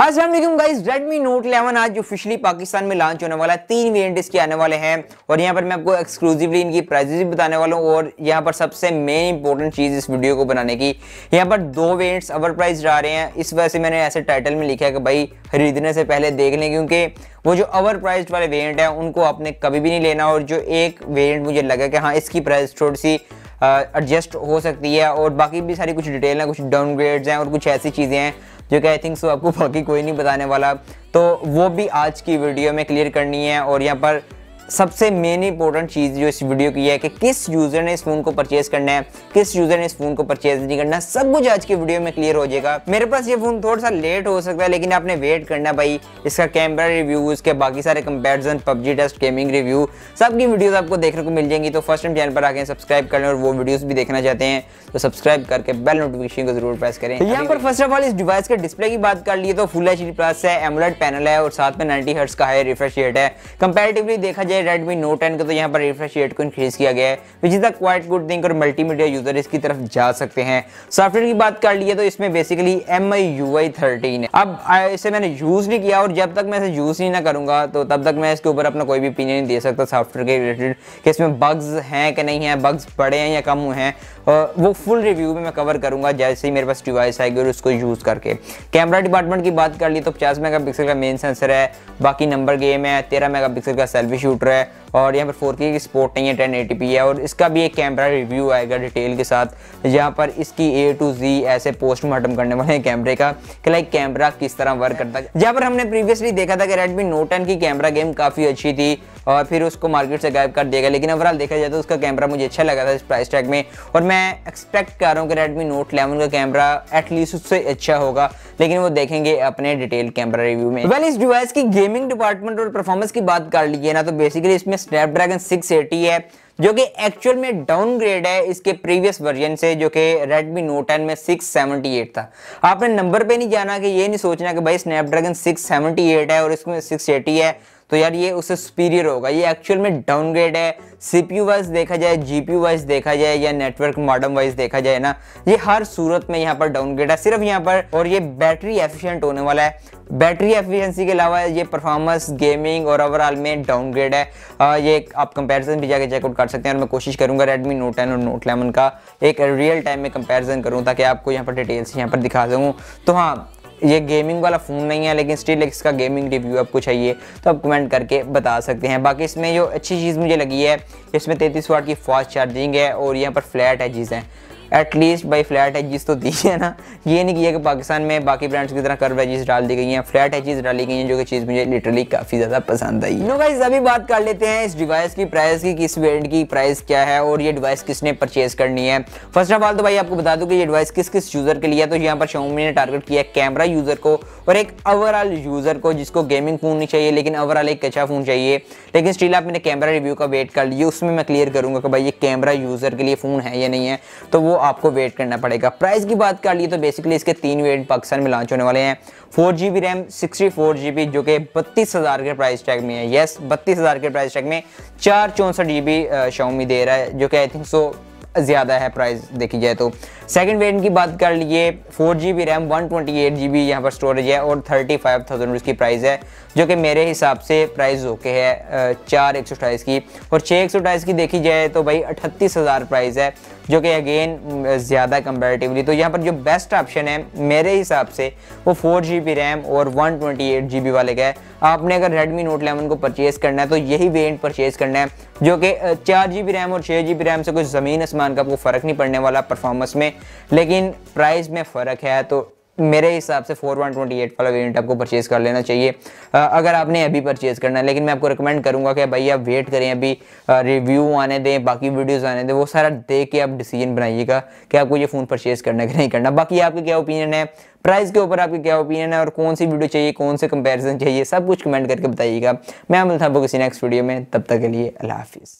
Aslam guys Redmi Note 11 आज officially Pakistan में launch होने वाला है तीन वेरियंट इसके आने वाले हैं और यहाँ पर मैं आपको एक्सक्लूसिवली इनकी प्राइजेस भी बताने वाला हूँ और यहाँ पर सबसे मेन इंपॉर्टेंट चीज़ इस वीडियो को बनाने की यहाँ पर दो वेरियंट्स अवर प्राइज आ रहे हैं इस वजह से मैंने ऐसे टाइटल में लिखा है कि भाई खरीदने से पहले देख लें क्योंकि वो जो ओवर प्राइज वाले वेरियंट हैं उनको आपने कभी भी नहीं लेना और जो एक वेरियंट मुझे लगा कि हाँ इसकी प्राइस थोड़ी सी एडजस्ट हो सकती है और बाकी भी सारी कुछ डिटेल हैं कुछ डाउनग्रेड्स हैं और कुछ ऐसी चीज़ें हैं जो कि आई थिंक सो आपको बाकी कोई नहीं बताने वाला तो वो भी आज की वीडियो में क्लियर करनी है और यहाँ पर सबसे मेन इंपॉर्टेंट चीज़ जो इस वीडियो की है कि किस यूज़र ने इस फ़ोन को परचेज करना है किस यूज़र ने इस फ़ोन को परचेज नहीं करना सब कुछ आज की वीडियो में क्लियर हो जाएगा मेरे पास ये फ़ोन थोड़ा सा लेट हो सकता है लेकिन आपने वेट करना भाई इसका कैमरा रिव्यू उसके बाकी सारे comparison PUBG test gaming review सबकी वीडियोज़ आपको देखने को मिल जाएंगी तो फर्स्ट टाइम चैनल पर आगे सब्सक्राइब कर और वो वीडियोज़ भी देखना चाहते हैं तो सब्सक्राइब करके बेल नोटिफिकेशन को जरूर प्रेस करें तो यहाँ पर फर्स्ट ऑफ ऑल इस डिवाइस के डिस्प्ले की बात कर लिए तो फुल एच प्लस है एमुलेट पैनल है और साथ में नाइनटी हर्ट्स का है रिफ्रेश रेट है कंपेरेटिवली देखा जाए जैसे Redmi Note 10 का तो यहाँ पर रिफ्रेश रेट को इंक्रीज किया गया है which is the quite good thing और मल्टीमीडिया यूजर इसकी तरफ जा सकते हैं सॉफ्टवेयर की बात कर लिए तो इसमें basically M I U I thirteen है अब इसे मैंने यूज़ नहीं किया और जब तक मैं इसे यूज़ नहीं ना करूंगा तो तब तक मैं इसके ऊपर अपना कोई भी ओपिनियन नहीं दे सकता सॉफ्टवेयर के रिलेटेड कि इसमें बग्स हैं कि नहीं है बग्स बड़े हैं या कम हुए हैं वो फुल रिव्यू भी मैं कवर करूँगा जैसे ही मेरे पास डिवाइस आएगी और उसको यूज़ करके कैमरा डिपार्टमेंट की बात कर ली तो पचास मेगा का मेन सेंसर है बाकी नंबर गेम है तेरह मेगा का सेल्फी शूटर है और यहाँ पर फोर की स्पोर्ट नहीं है टेन एटी है और इसका भी एक कैमरा रिव्यू आएगा डिटेल के साथ यहाँ पर इसकी ए टू जी ऐसे पोस्टमार्टम करने वाले हैं कैमरे का कि लाइक कैमरा किस तरह वर्क करता है जहाँ पर हमने प्रीवियसली देखा था कि रेडमी नोट टेन की कैमरा गेम काफ़ी अच्छी थी और फिर उसको मार्केट से गायब कर दिया गया लेकिन ओवरऑल देखा जाए तो उसका कैमरा मुझे अच्छा लगा था इस प्राइस टैग में और मैं एक्सपेक्ट कर रहा हूँ कि रेडमी नोट 11 का कैमरा एटलीस्ट उससे अच्छा होगा लेकिन वो देखेंगे अपने डिटेल कैमरा रिव्यू में वेल well, इस डिवाइस की गेमिंग डिपार्टमेंट और परफॉर्मेंस की बात कर ली है ना तो बेसिकली इसमें स्नैपड्रैगन 680 है जो कि एक्चुअल में डाउनग्रेड है इसके प्रीवियस वर्जन से जो कि रेडमी नोट 10 में 678 था आपने नंबर पे नहीं जाना कि ये नहीं सोचना कि भाई स्नैपड्रैगन 678 है और इसमें 680 है तो यार ये उससे सुपीरियर होगा ये एक्चुअल में डाउनग्रेड है सीपीयू वाइज देखा जाए जीपीयू वाइज देखा जाए या नेटवर्क मॉडर्न वाइज देखा जाए ना ये हर सूरत में यहाँ पर डाउनग्रेड है सिर्फ यहाँ पर और ये बैटरी एफिशिएंट होने वाला है बैटरी एफिशिएंसी के अलावा ये परफॉर्मेंस गेमिंग और ओवरऑल में डाउनग्रेड है आ, ये आप कंपैरिजन भी जाके चेकआउट कर सकते हैं और मैं कोशिश करूंगा रेडमी नोट टेन और नोट इलेवन का एक रियल टाइम में कंपेरिजन करूँ ताकि आपको यहाँ पर डिटेल्स यहाँ पर दिखा दूँ तो हाँ ये गेमिंग वाला फ़ोन नहीं है लेकिन स्टिल इसका गेमिंग रिव्यू आपको चाहिए तो आप कमेंट करके बता सकते हैं बाकी इसमें जो अच्छी चीज़ मुझे लगी है इसमें तैतीस वाट की फास्ट चार्जिंग है और यहाँ पर फ्लैट है चीज़ें एटलीस्ट भाई फ्लैट एजिस तो दी है ना ये नहीं किया कि पाकिस्तान में बाकी ब्रांड्स की तरह कर्व एजिस डाल दी गई हैं फ्लैट एजिस डाली गई हैं जो कि चीज़ मुझे लिटरली काफ़ी ज़्यादा पसंद आई नो गाइस अभी बात कर लेते हैं इस डिवाइस की प्राइस की किस वेरियंट की प्राइस क्या है और ये डिवाइस किसने परचेज करनी है फर्स्ट ऑफ ऑल तो भाई आपको बता दूँ कि ये डिवाइस किस किस यूज़र के लिए है तो यहाँ पर शाउमी ने टारगेट किया कैमरा यूज़र को और एक ओवरऑल यूज़र को जिसको गेमिंग फ़ोन नहीं चाहिए लेकिन ओवरऑल एक अच्छा फ़ोन चाहिए लेकिन स्टिल आप मैंने कैमरा रिव्यू का वेट कर लिया उसमें मैं क्लियर करूँगा कि भाई ये कैमरा यूज़र के लिए फ़ोन है या नहीं है तो वो आपको वेट करना पड़ेगा प्राइस की बात कर लिए तो बेसिकली इसके तीन वेट पाकिस्तान में लॉन्च होने वाले हैं four G B RAM sixty four G B जो कि बत्तीस हज़ार के प्राइस टैग में है यस बत्तीस हज़ार के प्राइस टैग में चार चौंसठ जी बी शाउमी दे रहा है जो कि आई थिंक सो ज़्यादा है प्राइस देखी जाए तो सेकेंड वेरिएंट की बात कर लिए four G B RAM one twenty eight G B यहाँ पर स्टोरेज है और थर्टी फाइव थाउजेंड उसकी प्राइस है जो कि मेरे हिसाब से प्राइस ओके है चार एक सौ की और छः एक सौ की देखी जाए तो भाई अट्ठतीस हज़ार प्राइस है जो कि अगेन ज़्यादा कंपेरेटिवली तो यहाँ पर जो बेस्ट ऑप्शन है मेरे हिसाब से वो फोर जी बी रैम और one twenty eight G B वाले का है आपने अगर रेडमी नोट एलेवन को परचेज़ करना है तो यही वेरियंट परचेज़ करना है जो कि चार जी बी रैम और छः जी बी रैम से कुछ ज़मीन आसमान का आपको फ़र्क नहीं पड़ने वाला परफॉर्मेंस में लेकिन प्राइस में फ़र्क है तो मेरे हिसाब से 4128 वाला वेरियंट आपको परचेज़ कर लेना चाहिए आ, अगर आपने अभी परचेज़ करना है लेकिन मैं आपको रिकमेंड करूंगा कि भाई आप वेट करें अभी रिव्यू आने दें बाकी वीडियोस आने दें वो सारा देख के आप डिसीजन बनाइएगा कि आपको ये फ़ोन परचेज़ करना है कि नहीं करना बाकी आपकी क्या ओपिनियन है प्राइस के ऊपर आपकी क्या ओपिनियन है और कौन सी वीडियो चाहिए कौन से कंपेरिजन चाहिए सब कुछ कमेंट करके बताइएगा मैं मिलता हूँ किसी नेक्स्ट वीडियो में तब तक के लिए अल्लाह हाफिज़